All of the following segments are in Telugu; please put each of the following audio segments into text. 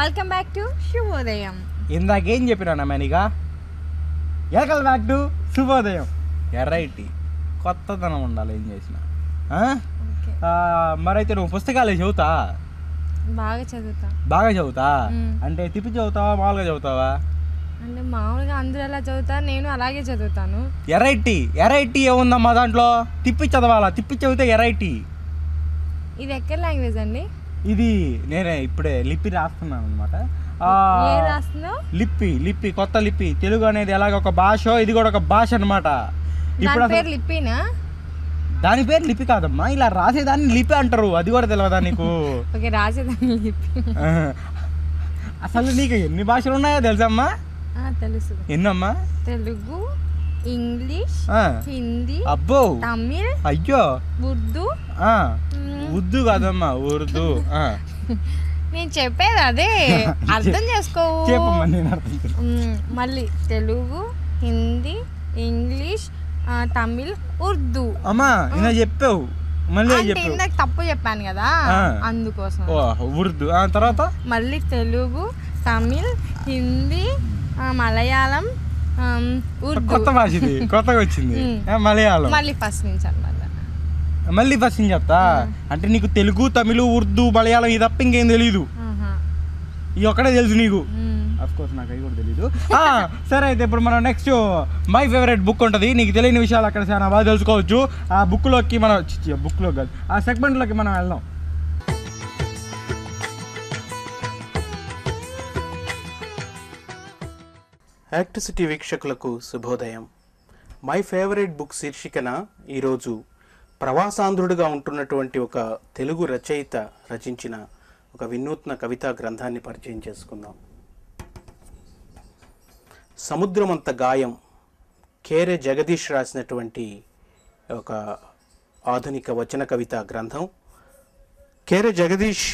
వెల్కమ్ బ్యాక్ టు శుభోదయం ఇందాకేం చెప్పినా మేనిగా వెల్కమ్ బ్యాక్ టు శుభోదయం ఎర్రైటి కొత్తదనం ఉండాలి ఏం చేసినా మరైతే నువ్వు పుస్తకాలు చదువుతా బాగా చదువుతా బాగా చదువుతా అంటే తిప్పి చదువుతావా మామూలుగా చదువుతావా అంటే మామూలుగా అందరూ ఎలా చదువుతా నేను అలాగే చదువుతాను ఎరైటీ ఎరైటీ ఏముందమ్మా దాంట్లో తిప్పి చదవాలా తిప్పి చదివితే ఎరైటీ ఇది ఎక్కడ లాంగ్వేజ్ అండి ఇది నేనే ఇప్పుడే లిపి రాస్తున్నాను అనమాట లిపి లిపి కొత్త లిపి తెలుగు అనేది ఎలాగ ఒక భాష ఇది కూడా ఒక భాష అనమాట ఇప్పుడు లిపినా దాని పేరు లిపి కాదమ్మా ఇలా రాసేదాన్ని లిపి అంటారు అది కూడా తెలియదా నీకు రాసేదాన్ని అసలు నీకు ఎన్ని భాషలు ఉన్నాయో తెలుసమ్మా తెలుసు ఎన్నమ్మా తెలుగు ఇంగ్లీష్ హిందీ అబ్బో తమిళ్ అయ్యో ఉర్దూ ఉర్దూ కాదమ్మా ఉర్దూ నేను చెప్పేది అదే అర్థం చేసుకోవు మళ్ళీ తెలుగు హిందీ ఇంగ్లీష్ తమిళ్ ఉర్దూ అమ్మా ఇలా చెప్పావు ఇందాక తప్పు చెప్పాను కదా అందుకోసం ఉర్దూ తర్వాత మళ్ళీ తెలుగు తమిళ్ హిందీ మలయాళం కొత్త భాష ఇది కొత్తగా వచ్చింది మలయాళం మళ్ళీ ఫస్ట్ నుంచి అనమాట మళ్ళీ ఫస్ట్ నుంచి చెప్తా అంటే నీకు తెలుగు తమిళ ఉర్దూ మలయాళం ఇది తప్ప ఇంకేం తెలీదు ఈ ఒక్కడే తెలుసు నీకు అఫ్ కోర్స్ నాకు అవి కూడా తెలియదు సరే అయితే ఇప్పుడు మనం నెక్స్ట్ మై ఫేవరెట్ బుక్ ఉంటుంది నీకు తెలియని విషయాలు అక్కడ చాలా బాగా తెలుసుకోవచ్చు ఆ బుక్లోకి మనం బుక్లో కాదు ఆ సెగ్మెంట్లోకి మనం వెళ్దాం యాక్ట్ సిటీ వీక్షకులకు శుభోదయం మై ఫేవరెట్ బుక్ శీర్షికన ఈరోజు ప్రవాసాంధ్రుడిగా ఉంటున్నటువంటి ఒక తెలుగు రచయిత రచించిన ఒక వినూత్న కవితా గ్రంథాన్ని పరిచయం చేసుకుందాం సముద్రమంత గాయం కేరే జగదీష్ రాసినటువంటి ఒక ఆధునిక వచన కవిత గ్రంథం కేరే జగదీష్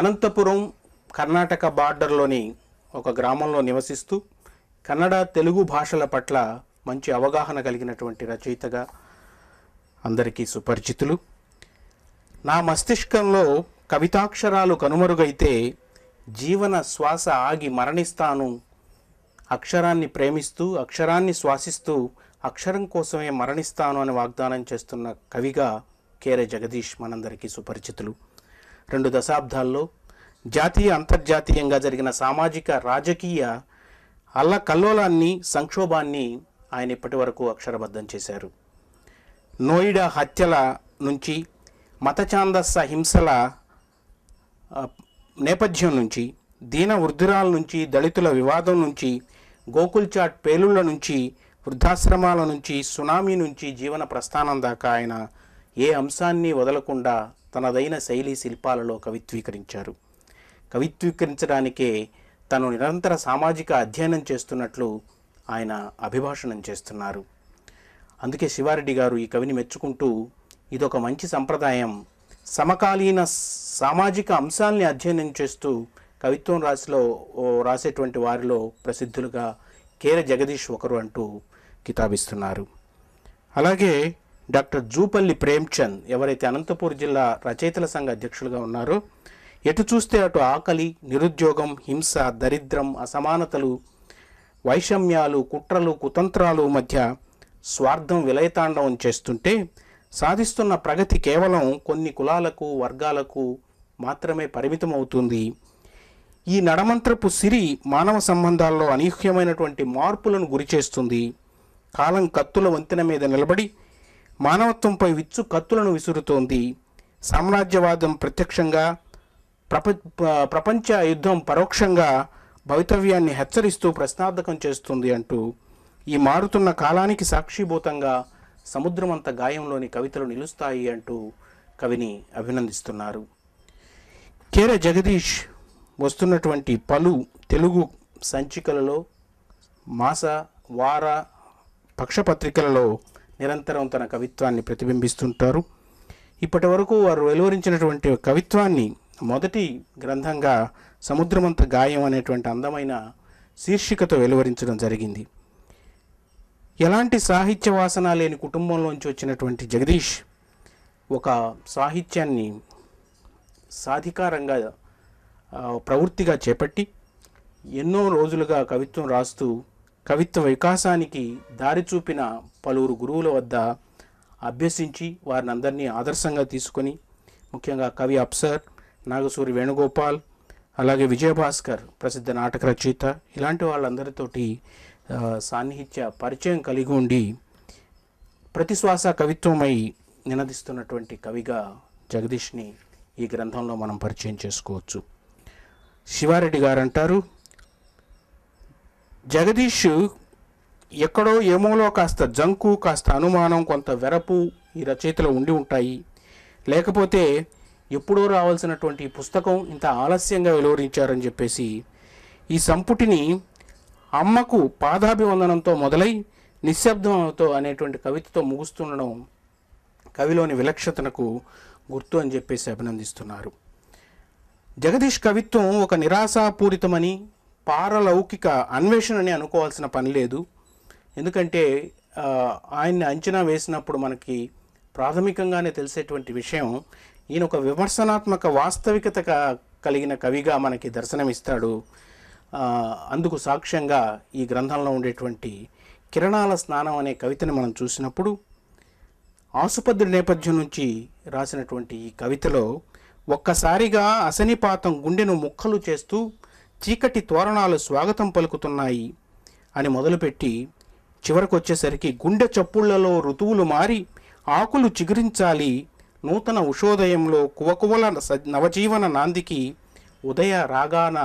అనంతపురం కర్ణాటక బార్డర్లోని ఒక గ్రామంలో నివసిస్తూ కన్నడ తెలుగు భాషల పట్ల మంచి అవగాహన కలిగినటువంటి రచయితగా అందరికీ సుపరిచితులు నా మస్తిష్కంలో కవితాక్షరాలు కనుమరుగైతే జీవన శ్వాస ఆగి మరణిస్తాను అక్షరాన్ని ప్రేమిస్తూ అక్షరాన్ని శ్వాసిస్తూ అక్షరం కోసమే మరణిస్తాను అని వాగ్దానం చేస్తున్న కవిగా కేరే జగదీష్ మనందరికీ సుపరిచితులు రెండు దశాబ్దాల్లో జాతీయ అంతర్జాతీయంగా జరిగిన సామాజిక రాజకీయ అల్లకల్లోలాన్ని సంక్షోభాన్ని ఆయన ఇప్పటి వరకు అక్షరబద్ధం చేశారు నోయిడా హత్యల నుంచి మతఛాందస్స హింసల నేపథ్యం నుంచి దీన వృద్ధురాల నుంచి దళితుల వివాదం నుంచి గోకుల్ చాట్ పేలుళ్ల నుంచి వృద్ధాశ్రమాల నుంచి సునామీ నుంచి జీవన ప్రస్థానం దాకా ఆయన ఏ అంశాన్ని వదలకుండా తనదైన శైలి శిల్పాలలో కవిత్వీకరించారు కవిత్వీకరించడానికే తను నిరంతర సామాజిక అధ్యయనం చేస్తున్నట్లు ఆయన అభిభాషణం చేస్తున్నారు అందుకే శివారెడ్డి గారు ఈ కవిని మెచ్చుకుంటూ ఇదొక మంచి సంప్రదాయం సమకాలీన సామాజిక అంశాల్ని అధ్యయనం చేస్తూ కవిత్వం రాసిలో రాసేటువంటి వారిలో ప్రసిద్ధులుగా కేర జగదీష్ ఒకరు అంటూ కితాబిస్తున్నారు అలాగే డాక్టర్ జూపల్లి ప్రేమ్చంద్ ఎవరైతే అనంతపూర్ జిల్లా రచయితల సంఘ అధ్యక్షులుగా ఉన్నారో ఎటు చూస్తే అటు ఆకలి నిరుద్యోగం హింస దరిద్రం అసమానతలు వైషమ్యాలు కుట్రలు కుతంత్రాలు మధ్య స్వార్థం విలయతాండవం చేస్తుంటే సాధిస్తున్న ప్రగతి కేవలం కొన్ని కులాలకు వర్గాలకు మాత్రమే పరిమితమవుతుంది ఈ నడమంత్రపు సిరి మానవ సంబంధాల్లో అనూహ్యమైనటువంటి మార్పులను గురిచేస్తుంది కాలం కత్తుల వంతెన మీద నిలబడి మానవత్వంపై విచ్చు కత్తులను విసురుతోంది సామ్రాజ్యవాదం ప్రత్యక్షంగా ప్రప ప్రపంచ యుద్ధం పరోక్షంగా భవితవ్యాన్ని హెచ్చరిస్తూ ప్రశ్నార్థకం చేస్తుంది అంటూ ఈ మారుతున్న కాలానికి సాక్షిభూతంగా సముద్రమంత గాయంలోని కవితలు నిలుస్తాయి అంటూ కవిని అభినందిస్తున్నారు కేర జగదీష్ వస్తున్నటువంటి పలు తెలుగు సంచికలలో మాస వార పక్షపత్రికలలో నిరంతరం తన కవిత్వాన్ని ప్రతిబింబిస్తుంటారు ఇప్పటి వరకు వారు వెలువరించినటువంటి కవిత్వాన్ని మొదటి గ్రంథంగా సముద్రమంత గాయం అనేటువంటి అందమైన శీర్షికతో వెలువరించడం జరిగింది ఎలాంటి సాహిత్య వాసన లేని కుటుంబంలోంచి వచ్చినటువంటి జగదీష్ ఒక సాహిత్యాన్ని సాధికారంగా ప్రవృత్తిగా చేపట్టి ఎన్నో రోజులుగా కవిత్వం రాస్తూ కవిత్వ వికాసానికి దారి చూపిన పలువురు గురువుల వద్ద అభ్యసించి వారిని అందరినీ ఆదర్శంగా తీసుకొని ముఖ్యంగా కవి అప్సర్ నాగసూరి వేణుగోపాల్ అలాగే విజయభాస్కర్ ప్రసిద్ధ నాటక రచయిత ఇలాంటి వాళ్ళందరితోటి సాన్నిహిత్య పరిచయం కలిగి ఉండి ప్రతిశ్వాస కవిత్వమై నినదిస్తున్నటువంటి కవిగా జగదీష్ని ఈ గ్రంథంలో మనం పరిచయం చేసుకోవచ్చు శివారెడ్డి గారు అంటారు జగదీష్ ఎక్కడో ఏమోలో కాస్త జంకు కాస్త అనుమానం కొంత వెరపు ఈ రచయితలో ఉండి ఉంటాయి లేకపోతే ఎప్పుడో రావాల్సినటువంటి పుస్తకం ఇంత ఆలస్యంగా వెలువరించారని చెప్పేసి ఈ సంపుటిని అమ్మకు పాదాభివందనంతో మొదలై నిశ్శబ్దంతో అనేటువంటి కవితతో ముగుస్తుండడం కవిలోని విలక్షతనకు గుర్తు అని చెప్పేసి అభినందిస్తున్నారు జగదీష్ కవిత్వం ఒక నిరాశాపూరితమని పారలౌకిక అన్వేషణని అనుకోవాల్సిన పని లేదు ఎందుకంటే ఆయన్ని అంచనా వేసినప్పుడు మనకి ప్రాథమికంగానే తెలిసేటువంటి విషయం ఈయన ఒక విమర్శనాత్మక వాస్తవికత కలిగిన కవిగా మనకి దర్శనమిస్తాడు అందుకు సాక్ష్యంగా ఈ గ్రంథంలో ఉండేటువంటి కిరణాల స్నానం అనే కవితని మనం చూసినప్పుడు ఆసుపత్రి నేపథ్యం నుంచి రాసినటువంటి ఈ కవితలో ఒక్కసారిగా అసనిపాతం గుండెను ముక్కలు చేస్తూ చీకటి తోరణాలు స్వాగతం పలుకుతున్నాయి అని మొదలుపెట్టి చివరకు వచ్చేసరికి గుండె చప్పుళ్లలో ఋతువులు మారి ఆకులు చిగురించాలి నూతన ఉషోదయంలో కువకువల నవజీవన నాందికి ఉదయ రాగాన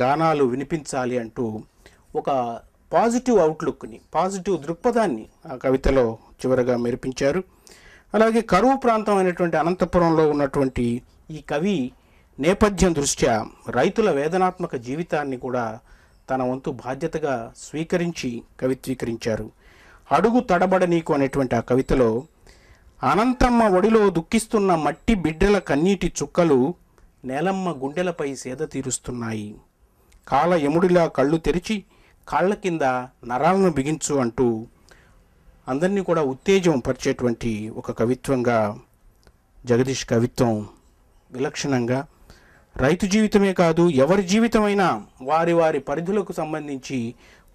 గానాలు వినిపించాలి అంటూ ఒక పాజిటివ్ అవుట్లుక్ని పాజిటివ్ దృక్పథాన్ని ఆ కవితలో చివరగా మెరిపించారు అలాగే కరువు ప్రాంతం అయినటువంటి అనంతపురంలో ఉన్నటువంటి ఈ కవి నేపథ్యం దృష్ట్యా రైతుల వేదనాత్మక జీవితాన్ని కూడా తన వంతు బాధ్యతగా స్వీకరించి కవిత్వీకరించారు అడుగు తడబడ నీకు అనేటువంటి ఆ కవితలో అనంతమ్మ ఒడిలో దుఃఖిస్తున్న మట్టి బిడ్డల కన్నీటి చుక్కలు నేలమ్మ గుండెలపై సేద తీరుస్తున్నాయి కాల యముడిలా కళ్ళు తెరిచి కాళ్ళ కింద నరాలను బిగించు అంటూ అందరినీ కూడా ఉత్తేజం పరిచేటువంటి ఒక కవిత్వంగా జగదీష్ కవిత్వం విలక్షణంగా రైతు జీవితమే కాదు ఎవరి జీవితమైనా వారి వారి పరిధులకు సంబంధించి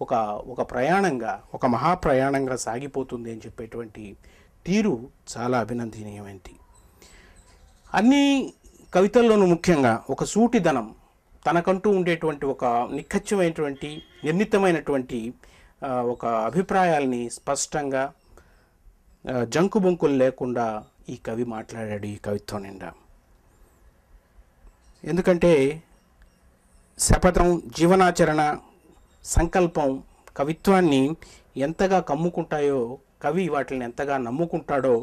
ఒక ఒక ప్రయాణంగా ఒక మహాప్రయాణంగా సాగిపోతుంది అని చెప్పేటువంటి తీరు చాలా అభినందనీయమైనది అన్ని కవితల్లోనూ ముఖ్యంగా ఒక సూటిదనం తనకంటూ ఉండేటువంటి ఒక నిఖచ్చమైనటువంటి నిర్ణీతమైనటువంటి ఒక అభిప్రాయాల్ని స్పష్టంగా జంకు బొంకులు లేకుండా ఈ కవి మాట్లాడాడు ఈ కవిత్వం నిండా ఎందుకంటే శపథం జీవనాచరణ సంకల్పం కవిత్వాన్ని ఎంతగా కమ్ముకుంటాయో కవి వాటిని ఎంతగా నమ్ముకుంటాడో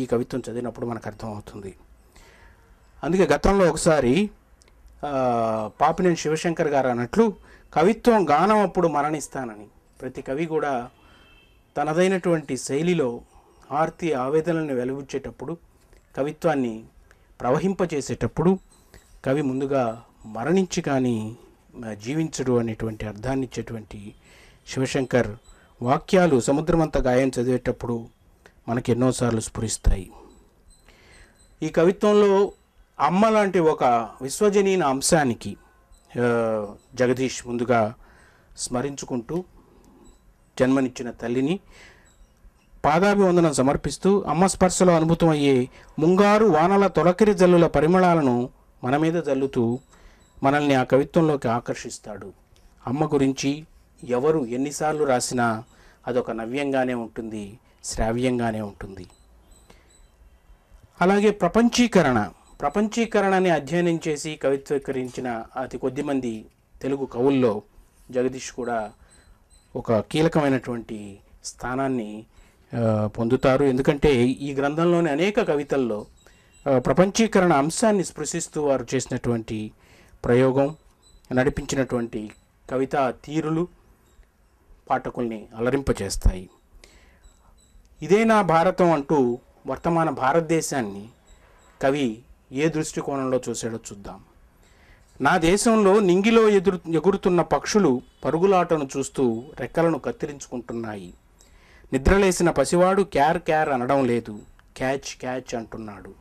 ఈ కవిత్వం చదివినప్పుడు మనకు అర్థమవుతుంది అందుకే గతంలో ఒకసారి పాపినేని శివశంకర్ గారు అన్నట్లు కవిత్వం గానం అప్పుడు మరణిస్తానని ప్రతి కవి కూడా తనదైనటువంటి శైలిలో ఆర్తి ఆవేదనలను వెలువచ్చేటప్పుడు కవిత్వాన్ని ప్రవహింపచేసేటప్పుడు కవి ముందుగా మరణించి కానీ జీవించడు అనేటువంటి అర్థాన్ని ఇచ్చేటువంటి శివశంకర్ వాక్యాలు సముద్రమంత గాయం చదివేటప్పుడు మనకి ఎన్నోసార్లు స్ఫురిస్తాయి ఈ కవిత్వంలో అమ్మ లాంటి ఒక విశ్వజనీయ అంశానికి జగదీష్ ముందుగా స్మరించుకుంటూ జన్మనిచ్చిన తల్లిని పాదాభివందనం సమర్పిస్తూ అమ్మ స్పర్శలో అనుభూతమయ్యే ముంగారు వానల తొలకిరి జల్లుల పరిమళాలను మన మీద జల్లుతూ మనల్ని ఆ కవిత్వంలోకి ఆకర్షిస్తాడు అమ్మ గురించి ఎవరు ఎన్నిసార్లు రాసినా అదొక నవ్యంగానే ఉంటుంది శ్రావ్యంగానే ఉంటుంది అలాగే ప్రపంచీకరణ ప్రపంచీకరణని అధ్యయనం చేసి కవిత్వీకరించిన అతి కొద్దిమంది తెలుగు కవుల్లో జగదీష్ కూడా ఒక కీలకమైనటువంటి స్థానాన్ని పొందుతారు ఎందుకంటే ఈ గ్రంథంలోని అనేక కవితల్లో ప్రపంచీకరణ అంశాన్ని స్పృశిస్తూ వారు చేసినటువంటి ప్రయోగం నడిపించినటువంటి కవితా తీరులు పాఠకుల్ని అలరింపజేస్తాయి ఇదే నా భారతం అంటూ వర్తమాన భారతదేశాన్ని కవి ఏ దృష్టికోణంలో చూసాడో చూద్దాం నా దేశంలో నింగిలో ఎదురు ఎగురుతున్న పక్షులు పరుగులాటను చూస్తూ రెక్కలను కత్తిరించుకుంటున్నాయి నిద్రలేసిన పసివాడు క్యార్ క్యార్ అనడం లేదు క్యాచ్ క్యాచ్ అంటున్నాడు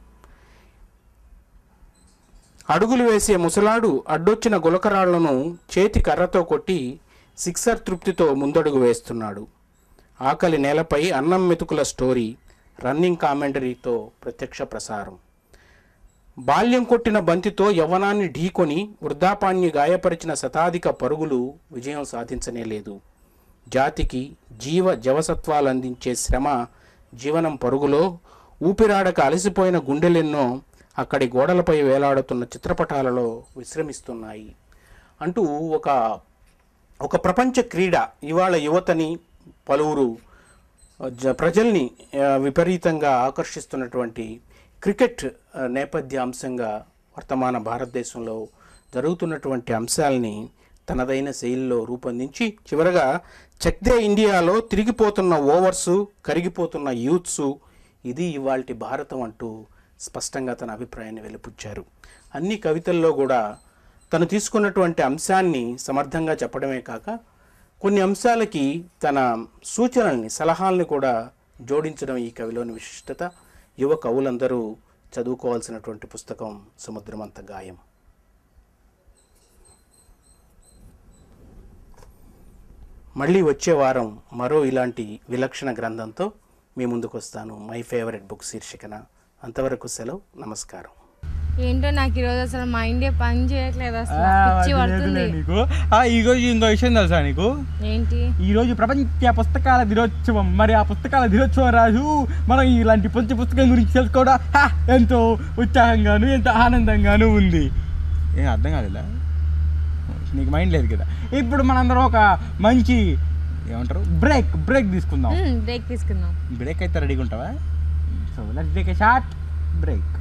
అడుగులు వేసే ముసలాడు అడ్డొచ్చిన గులకరాళ్లను చేతి కర్రతో కొట్టి సిక్సర్ తృప్తితో ముందడుగు వేస్తున్నాడు ఆకలి నేలపై అన్నం మెతుకుల స్టోరీ రన్నింగ్ కామెంటరీతో ప్రత్యక్ష ప్రసారం బాల్యం కొట్టిన బంతితో యవ్వనాన్ని ఢీకొని వృద్ధాపాన్ని గాయపరిచిన శతాధిక పరుగులు విజయం సాధించనే లేదు జాతికి జీవ జవసత్వాలు అందించే శ్రమ జీవనం పరుగులో ఊపిరాడక అలసిపోయిన గుండెలెన్నో అక్కడి గోడలపై వేలాడుతున్న చిత్రపటాలలో విశ్రమిస్తున్నాయి అంటూ ఒక ఒక ప్రపంచ క్రీడ ఇవాళ యువతని పలువురు ప్రజల్ని విపరీతంగా ఆకర్షిస్తున్నటువంటి క్రికెట్ నేపథ్య అంశంగా వర్తమాన భారతదేశంలో జరుగుతున్నటువంటి అంశాలని తనదైన శైలిలో రూపొందించి చివరగా చక్దే ఇండియాలో తిరిగిపోతున్న ఓవర్సు కరిగిపోతున్న యూత్సు ఇది ఇవాల్టి భారతం అంటూ స్పష్టంగా తన అభిప్రాయాన్ని వెలిపుచ్చారు అన్ని కవితల్లో కూడా తను తీసుకున్నటువంటి అంశాన్ని సమర్థంగా చెప్పడమే కాక కొన్ని అంశాలకి తన సూచనల్ని సలహాలని కూడా జోడించడం ఈ కవిలోని విశిష్టత యువ కవులందరూ చదువుకోవాల్సినటువంటి పుస్తకం సముద్రమంత గాయం మళ్ళీ వచ్చే వారం మరో ఇలాంటి విలక్షణ గ్రంథంతో మీ ముందుకు వస్తాను మై ఫేవరెట్ బుక్ శీర్షికన అంతవరకు సెలవు నమస్కారం ఏంటో నాకు ఈరోజు అసలు మైండే పని చేయట్లేదు అసలు నీకు ఈ రోజు ఇంకో విషయం తెలుసా నీకు ఏంటి ఈ రోజు ప్రపంచ పుస్తకాల దినోత్సవం మరి ఆ పుస్తకాల దినోత్సవం రాజు మనం ఇలాంటి పంచ పుస్తకం గురించి తెలుసుకోవడం ఎంతో ఉత్సాహంగాను ఎంతో ఆనందంగాను ఉంది ఏం అర్థం కాలేదా నీకు మైండ్ లేదు కదా ఇప్పుడు మనందరం ఒక మంచి ఏమంటారు బ్రేక్ బ్రేక్ తీసుకుందాం బ్రేక్ తీసుకుందాం బ్రేక్ అయితే రెడీగా ఉంటావా so let's take short break